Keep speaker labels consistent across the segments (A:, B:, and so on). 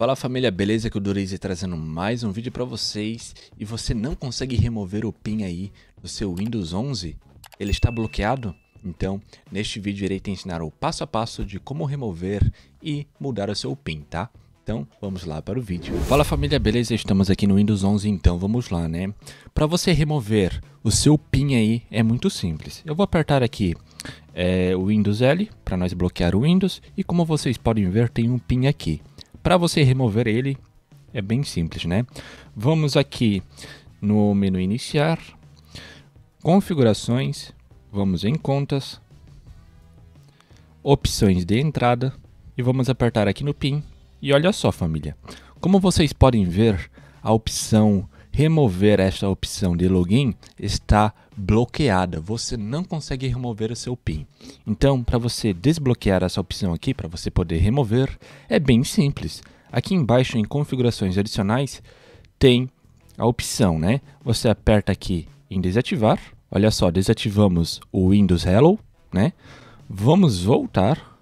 A: Fala família, beleza? Que é o Durize trazendo mais um vídeo para vocês e você não consegue remover o PIN aí do seu Windows 11? Ele está bloqueado? Então, neste vídeo irei te ensinar o passo a passo de como remover e mudar o seu PIN, tá? Então, vamos lá para o vídeo. Fala família, beleza? Estamos aqui no Windows 11, então vamos lá, né? Para você remover o seu PIN aí é muito simples. Eu vou apertar aqui é, o Windows L para nós bloquear o Windows e como vocês podem ver tem um PIN aqui. Para você remover ele, é bem simples, né? Vamos aqui no menu iniciar, configurações, vamos em contas, opções de entrada e vamos apertar aqui no PIN. E olha só, família, como vocês podem ver, a opção remover esta opção de login está bloqueada. Você não consegue remover o seu PIN. Então, para você desbloquear essa opção aqui, para você poder remover, é bem simples. Aqui embaixo em configurações adicionais tem a opção, né? Você aperta aqui em desativar. Olha só, desativamos o Windows Hello, né? Vamos voltar.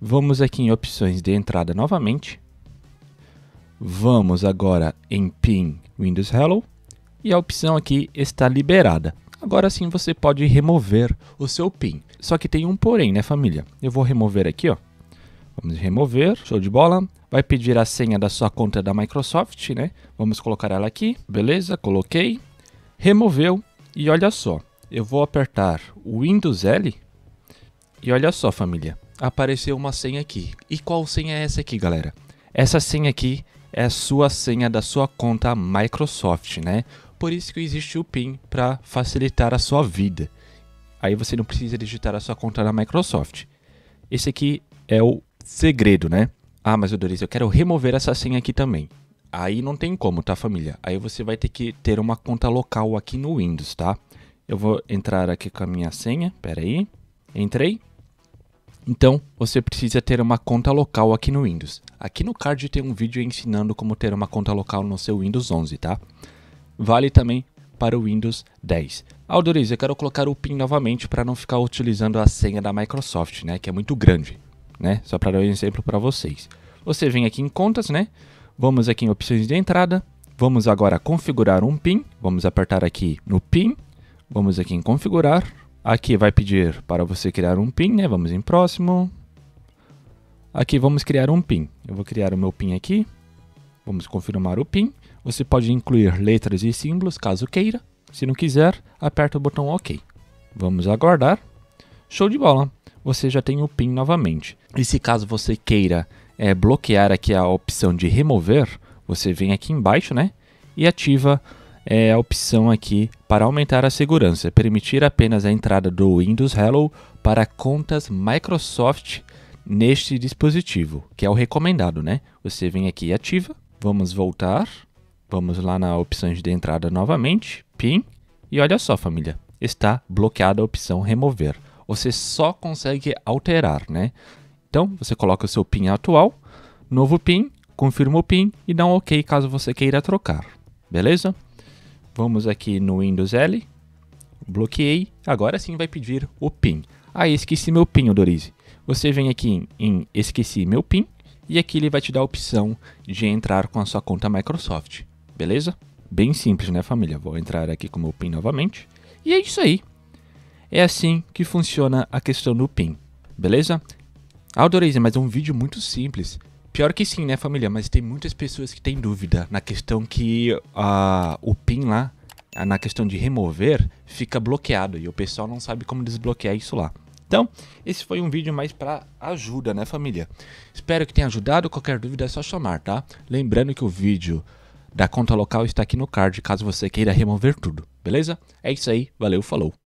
A: Vamos aqui em opções de entrada novamente. Vamos agora em PIN Windows Hello e a opção aqui está liberada. Agora sim você pode remover o seu PIN. Só que tem um porém, né, família? Eu vou remover aqui, ó. Vamos remover, show de bola. Vai pedir a senha da sua conta da Microsoft, né? Vamos colocar ela aqui, beleza? Coloquei, removeu e olha só. Eu vou apertar o Windows L e olha só, família. Apareceu uma senha aqui. E qual senha é essa aqui, galera? Essa senha aqui é a sua senha da sua conta Microsoft, né? Por isso que existe o PIN para facilitar a sua vida. Aí você não precisa digitar a sua conta na Microsoft. Esse aqui é o segredo, né? Ah, mas Doris, eu quero remover essa senha aqui também. Aí não tem como, tá, família? Aí você vai ter que ter uma conta local aqui no Windows, tá? Eu vou entrar aqui com a minha senha, peraí. Entrei. Então, você precisa ter uma conta local aqui no Windows. Aqui no card tem um vídeo ensinando como ter uma conta local no seu Windows 11, tá? Vale também para o Windows 10. Aldoriz, eu quero colocar o PIN novamente para não ficar utilizando a senha da Microsoft, né? Que é muito grande, né? Só para dar um exemplo para vocês. Você vem aqui em contas, né? Vamos aqui em opções de entrada. Vamos agora configurar um PIN. Vamos apertar aqui no PIN. Vamos aqui em configurar. Aqui vai pedir para você criar um PIN, né? Vamos em próximo. Aqui vamos criar um PIN. Eu vou criar o meu PIN aqui. Vamos confirmar o PIN. Você pode incluir letras e símbolos caso queira. Se não quiser, aperta o botão OK. Vamos aguardar. Show de bola! Você já tem o PIN novamente. E se caso você queira é, bloquear aqui a opção de remover, você vem aqui embaixo né, e ativa é a opção aqui para aumentar a segurança, permitir apenas a entrada do Windows Hello para contas Microsoft neste dispositivo, que é o recomendado, né? Você vem aqui e ativa. Vamos voltar. Vamos lá na opções de entrada novamente, PIN, e olha só, família, está bloqueada a opção remover. Você só consegue alterar, né? Então, você coloca o seu PIN atual, novo PIN, confirma o PIN e dá um OK caso você queira trocar. Beleza? Vamos aqui no Windows L, bloqueei, agora sim vai pedir o PIN. Ah, esqueci meu PIN, Odorize. Você vem aqui em, em Esqueci meu PIN e aqui ele vai te dar a opção de entrar com a sua conta Microsoft, beleza? Bem simples, né, família? Vou entrar aqui com o meu PIN novamente. E é isso aí. É assim que funciona a questão do PIN, beleza? Ah Aldorize, mas é um vídeo muito simples. Pior que sim, né, família? Mas tem muitas pessoas que têm dúvida na questão que uh, o PIN lá, na questão de remover, fica bloqueado e o pessoal não sabe como desbloquear isso lá. Então, esse foi um vídeo mais para ajuda, né, família? Espero que tenha ajudado. Qualquer dúvida é só chamar, tá? Lembrando que o vídeo da conta local está aqui no card, caso você queira remover tudo, beleza? É isso aí, valeu, falou!